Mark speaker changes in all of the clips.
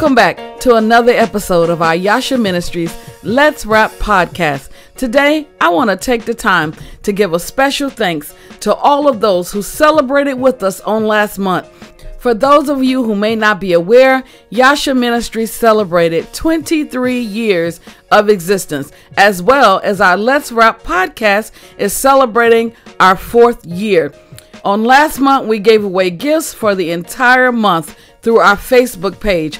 Speaker 1: Welcome back to another episode of our Yasha Ministries Let's Rap podcast. Today, I want to take the time to give a special thanks to all of those who celebrated with us on last month. For those of you who may not be aware, Yasha Ministries celebrated 23 years of existence, as well as our Let's Rap podcast is celebrating our fourth year. On last month, we gave away gifts for the entire month through our Facebook page.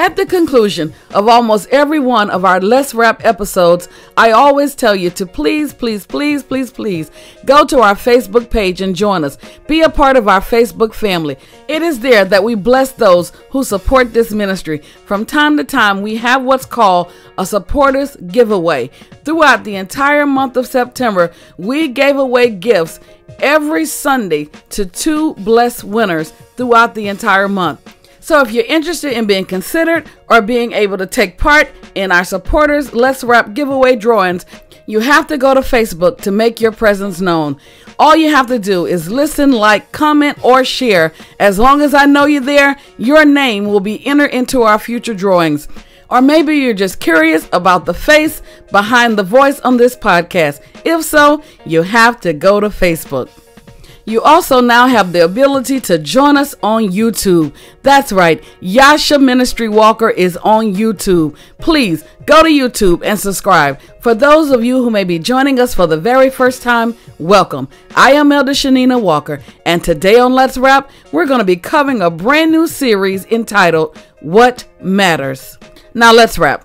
Speaker 1: At the conclusion of almost every one of our Let's Wrap episodes, I always tell you to please, please, please, please, please go to our Facebook page and join us. Be a part of our Facebook family. It is there that we bless those who support this ministry. From time to time, we have what's called a supporters giveaway. Throughout the entire month of September, we gave away gifts every Sunday to two blessed winners throughout the entire month. So if you're interested in being considered or being able to take part in our supporters Let's Wrap giveaway drawings, you have to go to Facebook to make your presence known. All you have to do is listen, like, comment, or share. As long as I know you're there, your name will be entered into our future drawings. Or maybe you're just curious about the face behind the voice on this podcast. If so, you have to go to Facebook. You also now have the ability to join us on YouTube. That's right, Yasha Ministry Walker is on YouTube. Please go to YouTube and subscribe. For those of you who may be joining us for the very first time, welcome. I am Elder Shanina Walker, and today on Let's Wrap, we're going to be covering a brand new series entitled What Matters. Now, let's wrap.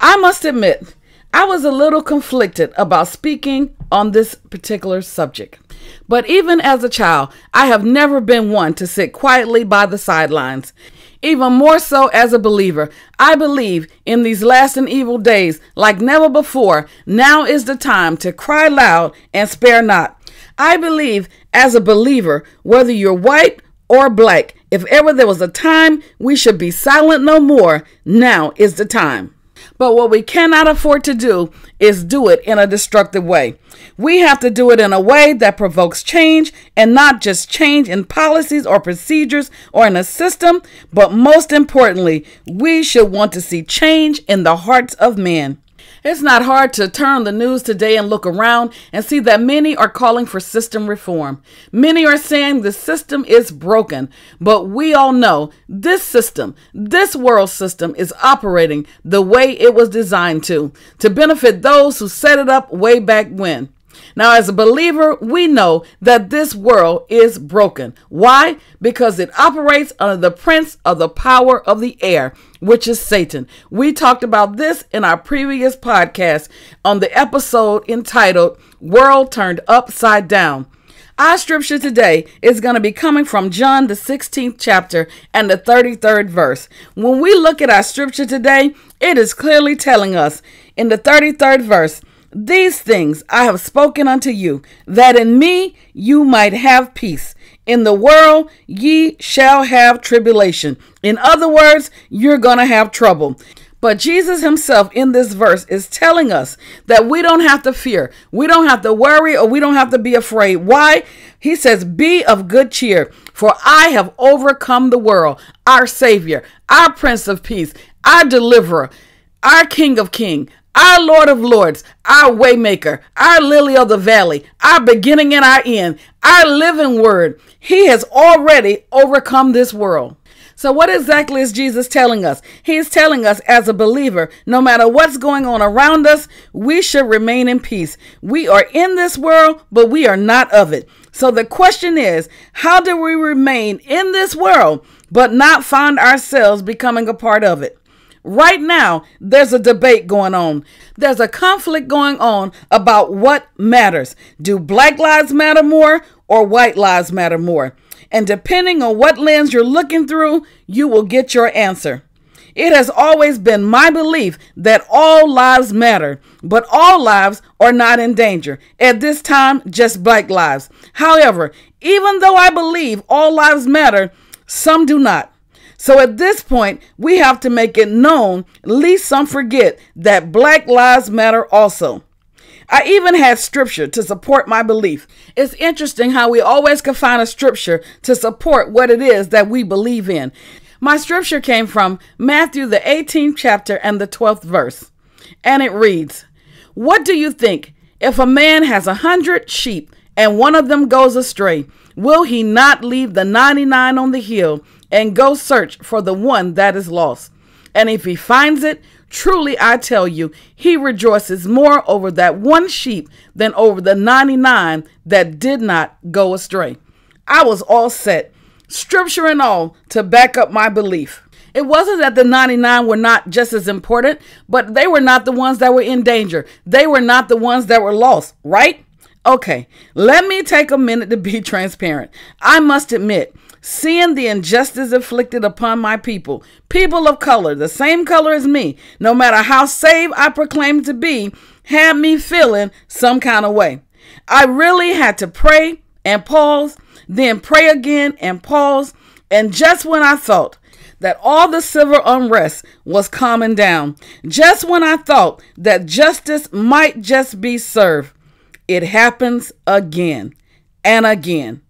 Speaker 1: I must admit, I was a little conflicted about speaking on this particular subject. But even as a child, I have never been one to sit quietly by the sidelines. Even more so as a believer, I believe in these last and evil days like never before. Now is the time to cry loud and spare not. I believe as a believer, whether you're white or black, if ever there was a time we should be silent no more, now is the time. But what we cannot afford to do is do it in a destructive way. We have to do it in a way that provokes change and not just change in policies or procedures or in a system, but most importantly, we should want to see change in the hearts of men. It's not hard to turn the news today and look around and see that many are calling for system reform. Many are saying the system is broken, but we all know this system, this world system is operating the way it was designed to, to benefit those who set it up way back when. Now, as a believer, we know that this world is broken. Why? Because it operates under the prince of the power of the air, which is Satan. We talked about this in our previous podcast on the episode entitled World Turned Upside Down. Our scripture today is going to be coming from John, the 16th chapter and the 33rd verse. When we look at our scripture today, it is clearly telling us in the 33rd verse, these things I have spoken unto you, that in me you might have peace. In the world ye shall have tribulation. In other words, you're going to have trouble. But Jesus himself in this verse is telling us that we don't have to fear, we don't have to worry, or we don't have to be afraid. Why? He says, Be of good cheer, for I have overcome the world, our Savior, our Prince of Peace, our Deliverer, our King of King, our Lord of Lords, our Waymaker, our Lily of the Valley, our beginning and our end, our living word. He has already overcome this world. So, what exactly is Jesus telling us? He's telling us as a believer, no matter what's going on around us, we should remain in peace. We are in this world, but we are not of it. So, the question is, how do we remain in this world, but not find ourselves becoming a part of it? Right now, there's a debate going on. There's a conflict going on about what matters. Do black lives matter more or white lives matter more? And depending on what lens you're looking through, you will get your answer. It has always been my belief that all lives matter, but all lives are not in danger. At this time, just black lives. However, even though I believe all lives matter, some do not. So at this point, we have to make it known, lest some forget, that Black Lives Matter also. I even had scripture to support my belief. It's interesting how we always can find a scripture to support what it is that we believe in. My scripture came from Matthew, the 18th chapter and the 12th verse. And it reads What do you think? If a man has a hundred sheep and one of them goes astray, will he not leave the 99 on the hill and go search for the one that is lost. And if he finds it, truly I tell you, he rejoices more over that one sheep than over the 99 that did not go astray. I was all set, scripture and all, to back up my belief. It wasn't that the 99 were not just as important, but they were not the ones that were in danger. They were not the ones that were lost, right? Okay, let me take a minute to be transparent. I must admit, seeing the injustice inflicted upon my people, people of color, the same color as me, no matter how saved I proclaim to be, had me feeling some kind of way. I really had to pray and pause, then pray again and pause. And just when I thought that all the civil unrest was calming down, just when I thought that justice might just be served, it happens again and again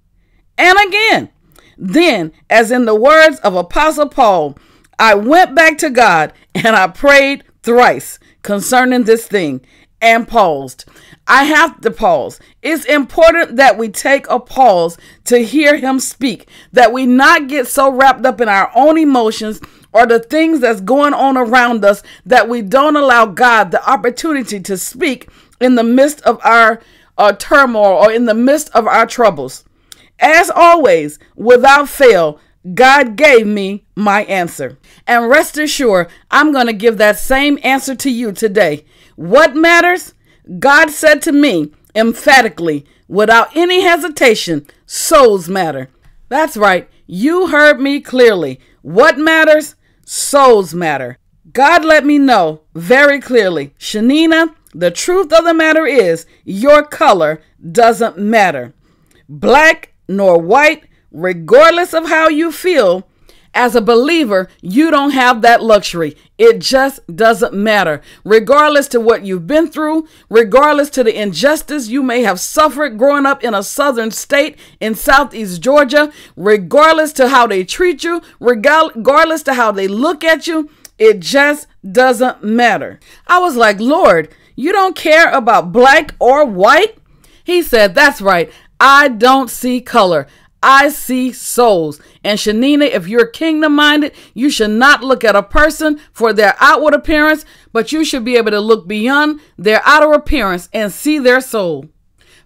Speaker 1: and again. Then, as in the words of Apostle Paul, I went back to God and I prayed thrice concerning this thing and paused. I have to pause. It's important that we take a pause to hear him speak, that we not get so wrapped up in our own emotions or the things that's going on around us that we don't allow God the opportunity to speak in the midst of our uh, turmoil or in the midst of our troubles. As always, without fail, God gave me my answer. And rest assured, I'm going to give that same answer to you today. What matters? God said to me emphatically, without any hesitation, souls matter. That's right. You heard me clearly. What matters? Souls matter. God let me know very clearly, Shanina, the truth of the matter is your color doesn't matter. Black, nor white, regardless of how you feel, as a believer, you don't have that luxury. It just doesn't matter. Regardless to what you've been through, regardless to the injustice you may have suffered growing up in a southern state in southeast Georgia, regardless to how they treat you, regardless to how they look at you, it just doesn't matter. I was like, Lord, you don't care about black or white? He said, That's right. I don't see color. I see souls. And Shanina, if you're kingdom minded, you should not look at a person for their outward appearance, but you should be able to look beyond their outer appearance and see their soul.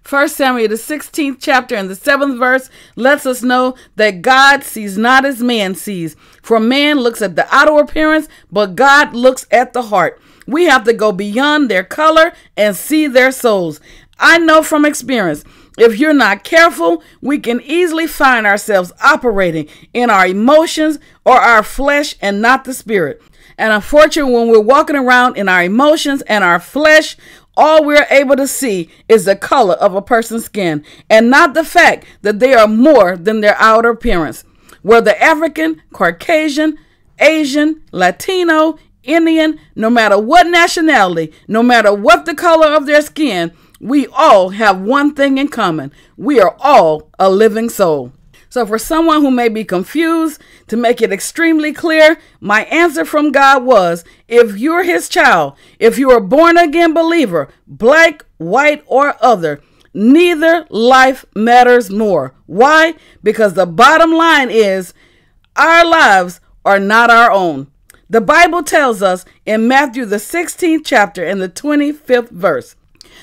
Speaker 1: 1 Samuel, the 16th chapter and the 7th verse, lets us know that God sees not as man sees. For man looks at the outer appearance, but God looks at the heart. We have to go beyond their color and see their souls. I know from experience if you're not careful, we can easily find ourselves operating in our emotions or our flesh and not the spirit. And unfortunately, when we're walking around in our emotions and our flesh, all we're able to see is the color of a person's skin and not the fact that they are more than their outer appearance. Whether African, Caucasian, Asian, Latino, Indian, no matter what nationality, no matter what the color of their skin, we all have one thing in common we are all a living soul. So, for someone who may be confused, to make it extremely clear, my answer from God was if you're His child, if you're a born again believer, black, white, or other, neither life matters more. Why? Because the bottom line is our lives are not our own. The Bible tells us in Matthew, the 16th chapter and the 25th verse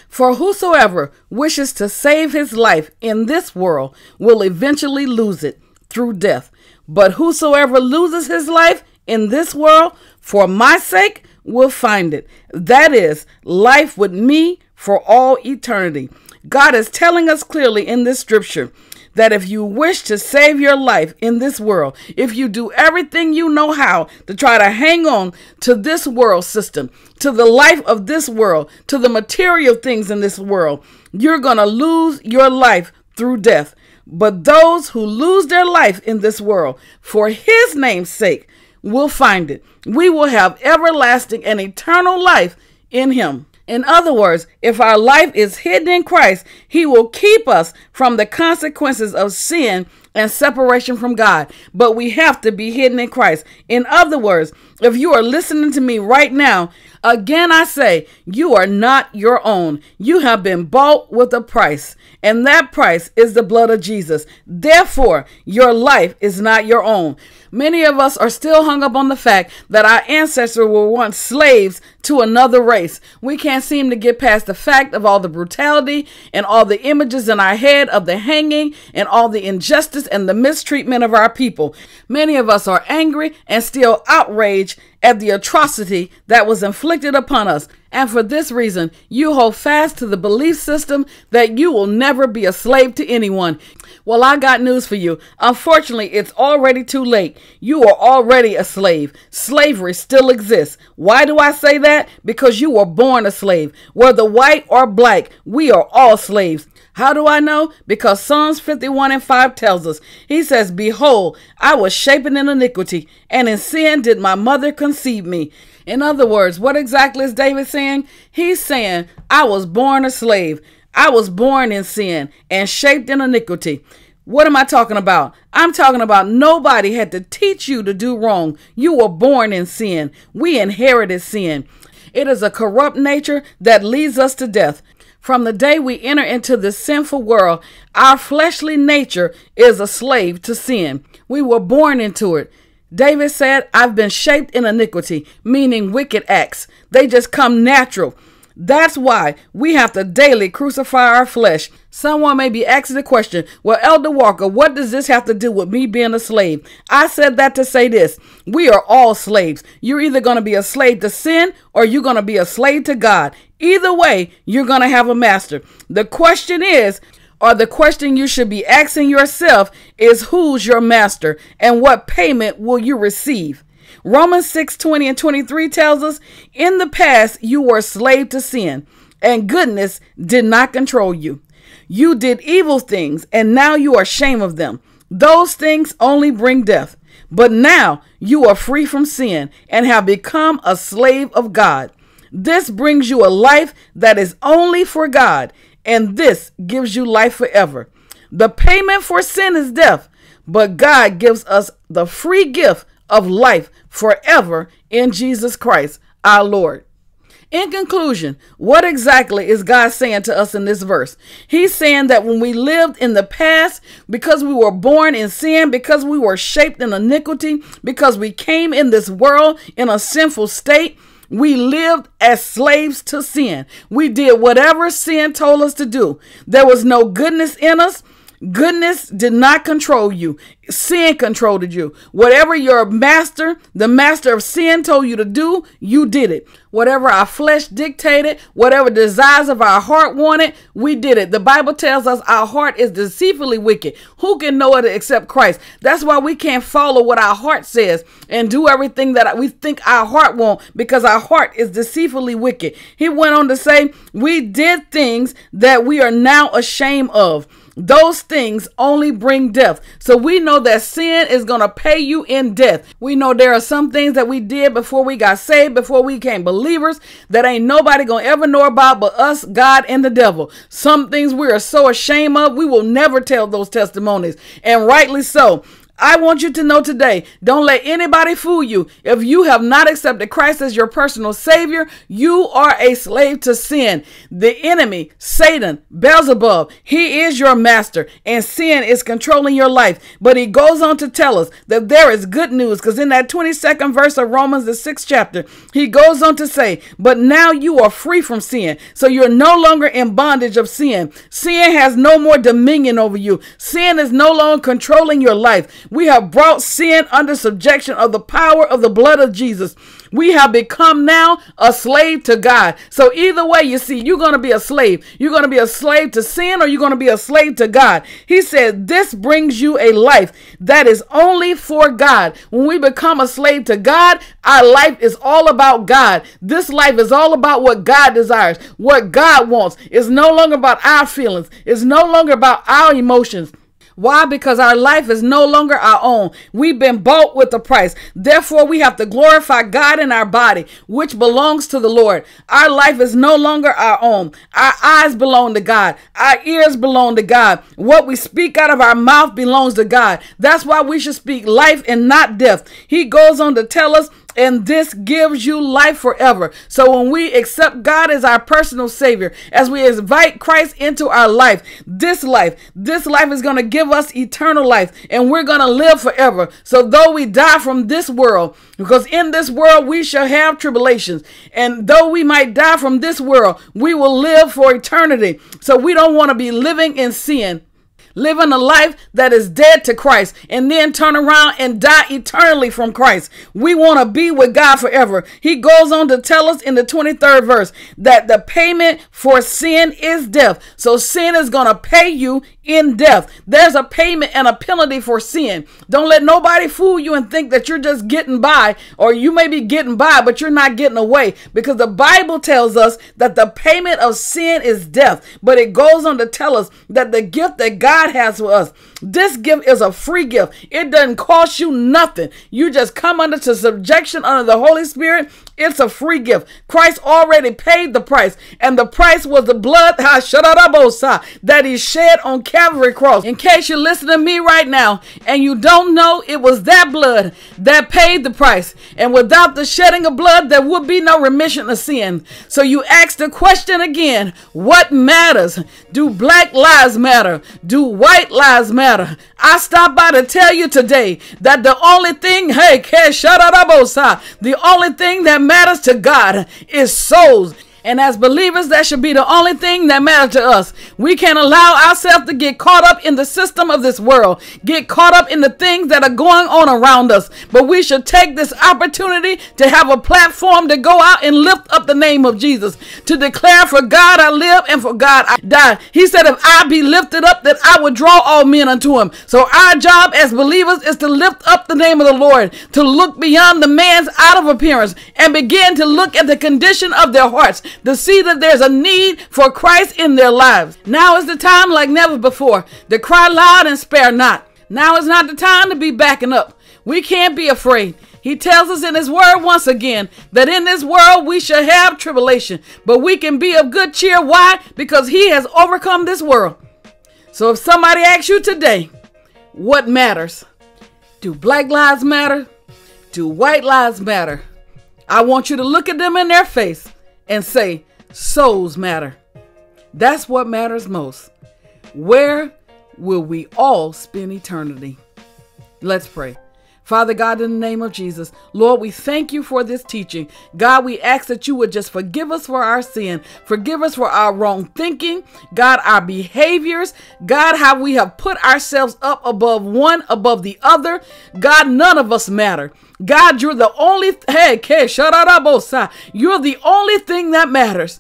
Speaker 1: for whosoever wishes to save his life in this world will eventually lose it through death. But whosoever loses his life in this world for my sake will find it. That is life with me for all eternity. God is telling us clearly in this scripture that if you wish to save your life in this world, if you do everything you know how to try to hang on to this world system, to the life of this world, to the material things in this world, you're going to lose your life through death. But those who lose their life in this world for his name's sake will find it. We will have everlasting and eternal life in him. In other words, if our life is hidden in Christ, He will keep us from the consequences of sin and separation from God. But we have to be hidden in Christ. In other words, if you are listening to me right now, Again, I say, you are not your own. You have been bought with a price, and that price is the blood of Jesus. Therefore, your life is not your own. Many of us are still hung up on the fact that our ancestors were once slaves to another race. We can't seem to get past the fact of all the brutality and all the images in our head of the hanging and all the injustice and the mistreatment of our people. Many of us are angry and still outraged at the atrocity that was inflicted upon us. And for this reason, you hold fast to the belief system that you will never be a slave to anyone. Well, I got news for you. Unfortunately, it's already too late. You are already a slave. Slavery still exists. Why do I say that? Because you were born a slave. Whether white or black, we are all slaves. How do I know? Because Psalms 51 and 5 tells us. He says, Behold, I was shapen in iniquity, and in sin did my mother conceive me. In other words, what exactly is David saying? He's saying, I was born a slave. I was born in sin and shaped in iniquity. What am I talking about? I'm talking about nobody had to teach you to do wrong. You were born in sin. We inherited sin. It is a corrupt nature that leads us to death. From the day we enter into this sinful world, our fleshly nature is a slave to sin. We were born into it. David said, I've been shaped in iniquity, meaning wicked acts. They just come natural. That's why we have to daily crucify our flesh. Someone may be asking the question, Well, Elder Walker, what does this have to do with me being a slave? I said that to say this We are all slaves. You're either going to be a slave to sin or you're going to be a slave to God. Either way, you're going to have a master. The question is, or the question you should be asking yourself is who's your master and what payment will you receive? Romans 6 20 and 23 tells us, In the past, you were slave to sin, and goodness did not control you. You did evil things, and now you are ashamed of them. Those things only bring death. But now you are free from sin and have become a slave of God. This brings you a life that is only for God, and this gives you life forever. The payment for sin is death, but God gives us the free gift of life forever in Jesus Christ, our Lord. In conclusion, what exactly is God saying to us in this verse? He's saying that when we lived in the past, because we were born in sin, because we were shaped in iniquity, because we came in this world in a sinful state, we lived as slaves to sin. We did whatever sin told us to do. There was no goodness in us. Goodness did not control you. Sin controlled you. Whatever your master, the master of sin, told you to do, you did it. Whatever our flesh dictated, whatever desires of our heart wanted, we did it. The Bible tells us our heart is deceitfully wicked. Who can know it except Christ? That's why we can't follow what our heart says and do everything that we think our heart wants because our heart is deceitfully wicked. He went on to say, We did things that we are now ashamed of. Those things only bring death. So we know that sin is going to pay you in death. We know there are some things that we did before we got saved, before we became believers, that ain't nobody going to ever know about but us, God, and the devil. Some things we are so ashamed of, we will never tell those testimonies. And rightly so. I want you to know today don't let anybody fool you. If you have not accepted Christ as your personal Savior, you are a slave to sin. The enemy, Satan, Beelzebub, he is your master, and sin is controlling your life. But he goes on to tell us that there is good news because in that 22nd verse of Romans, the sixth chapter, he goes on to say, But now you are free from sin. So you're no longer in bondage of sin. Sin has no more dominion over you, sin is no longer controlling your life. We have brought sin under subjection of the power of the blood of Jesus. We have become now a slave to God. So either way, you see, you're going to be a slave. You're going to be a slave to sin or you're going to be a slave to God. He said, this brings you a life that is only for God. When we become a slave to God, our life is all about God. This life is all about what God desires, what God wants. It's no longer about our feelings. It's no longer about our emotions. Why? Because our life is no longer our own. We've been bought with a price. Therefore, we have to glorify God in our body, which belongs to the Lord. Our life is no longer our own. Our eyes belong to God. Our ears belong to God. What we speak out of our mouth belongs to God. That's why we should speak life and not death. He goes on to tell us and this gives you life forever. So when we accept God as our personal Savior, as we invite Christ into our life, this life, this life is going to give us eternal life, and we're going to live forever. So though we die from this world, because in this world we shall have tribulations, and though we might die from this world, we will live for eternity. So we don't want to be living in sin living a life that is dead to Christ and then turn around and die eternally from Christ. We want to be with God forever. He goes on to tell us in the 23rd verse that the payment for sin is death. So sin is going to pay you in death. There's a payment and a penalty for sin. Don't let nobody fool you and think that you're just getting by or you may be getting by, but you're not getting away because the Bible tells us that the payment of sin is death. But it goes on to tell us that the gift that God God has for us. This gift is a free gift. It doesn't cost you nothing. You just come under to subjection under the Holy Spirit it's a free gift. Christ already paid the price, and the price was the blood that he shed on Calvary Cross. In case you listen to me right now and you don't know, it was that blood that paid the price. And without the shedding of blood, there would be no remission of sin. So you ask the question again what matters? Do black lives matter? Do white lives matter? I stop by to tell you today that the only thing, hey, the only thing that matters to God is souls. And as believers, that should be the only thing that matters to us. We can't allow ourselves to get caught up in the system of this world, get caught up in the things that are going on around us. But we should take this opportunity to have a platform to go out and lift up the name of Jesus, to declare, For God I live and for God I die. He said, If I be lifted up, that I would draw all men unto him. So our job as believers is to lift up the name of the Lord, to look beyond the man's out of appearance and begin to look at the condition of their hearts, to see that there's a need for Christ in their lives. Now is the time, like never before, to cry loud and spare not. Now is not the time to be backing up. We can't be afraid. He tells us in His Word once again that in this world we shall have tribulation, but we can be of good cheer. Why? Because He has overcome this world. So if somebody asks you today, what matters? Do black lives matter? Do white lives matter? I want you to look at them in their face and say, souls matter. That's what matters most. Where will we all spend eternity? Let's pray. Father God, in the name of Jesus, Lord, we thank you for this teaching. God, we ask that you would just forgive us for our sin, forgive us for our wrong thinking, God, our behaviors, God, how we have put ourselves up above one, above the other. God, none of us matter. God, you're the only, hey, you're the only thing that matters.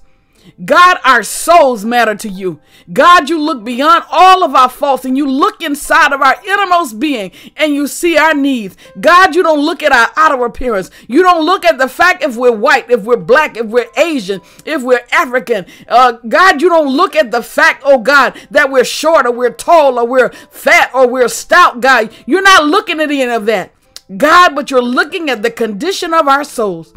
Speaker 1: God, our souls matter to you. God, you look beyond all of our faults and you look inside of our innermost being and you see our needs. God, you don't look at our outer appearance. You don't look at the fact if we're white, if we're black, if we're Asian, if we're African. Uh, God, you don't look at the fact, oh God, that we're short or we're tall or we're fat or we're stout, God. You're not looking at any of that. God, but you're looking at the condition of our souls.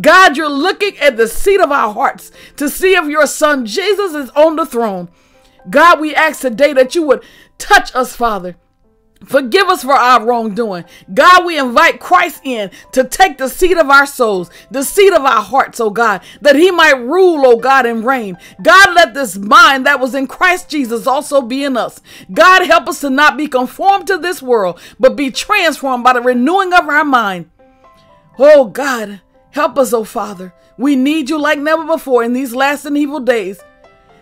Speaker 1: God, you're looking at the seat of our hearts to see if your son Jesus is on the throne. God, we ask today that you would touch us, Father. Forgive us for our wrongdoing. God, we invite Christ in to take the seat of our souls, the seat of our hearts, oh God, that he might rule, oh God, and reign. God, let this mind that was in Christ Jesus also be in us. God, help us to not be conformed to this world, but be transformed by the renewing of our mind. Oh God, Help us, oh Father. We need you like never before in these last and evil days.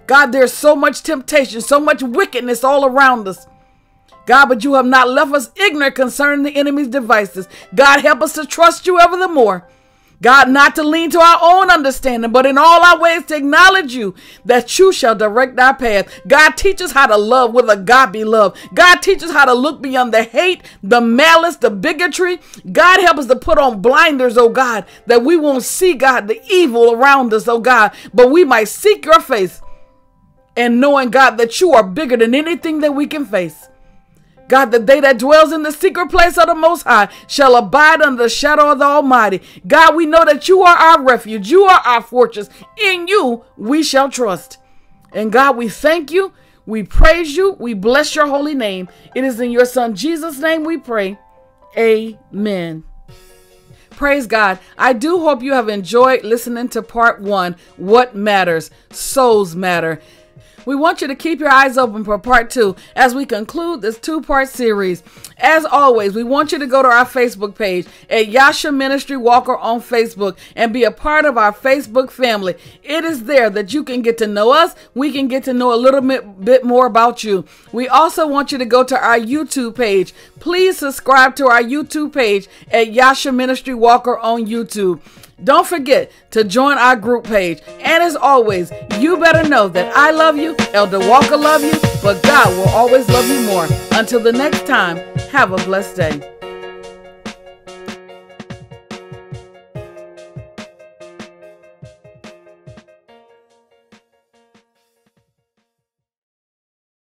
Speaker 1: God, there's so much temptation, so much wickedness all around us. God, but you have not left us ignorant concerning the enemy's devices. God, help us to trust you ever the more. God, not to lean to our own understanding, but in all our ways to acknowledge you that you shall direct our path. God, teach us how to love with a godly love. God, teach us how to look beyond the hate, the malice, the bigotry. God, help us to put on blinders, oh God, that we won't see, God, the evil around us, oh God, but we might seek your face and knowing, God, that you are bigger than anything that we can face. God, the day that dwells in the secret place of the Most High shall abide under the shadow of the Almighty. God, we know that you are our refuge, you are our fortress. In you we shall trust. And God, we thank you, we praise you, we bless your holy name. It is in your Son Jesus' name we pray. Amen. Praise God. I do hope you have enjoyed listening to part one What Matters? Souls Matter. We want you to keep your eyes open for part two as we conclude this two part series. As always, we want you to go to our Facebook page at Yasha Ministry Walker on Facebook and be a part of our Facebook family. It is there that you can get to know us. We can get to know a little bit, bit more about you. We also want you to go to our YouTube page. Please subscribe to our YouTube page at Yasha Ministry Walker on YouTube. Don't forget to join our group page. And as always, you better know that I love you, Elder Walker love you, but God will always love you more. Until the next time, have a blessed day.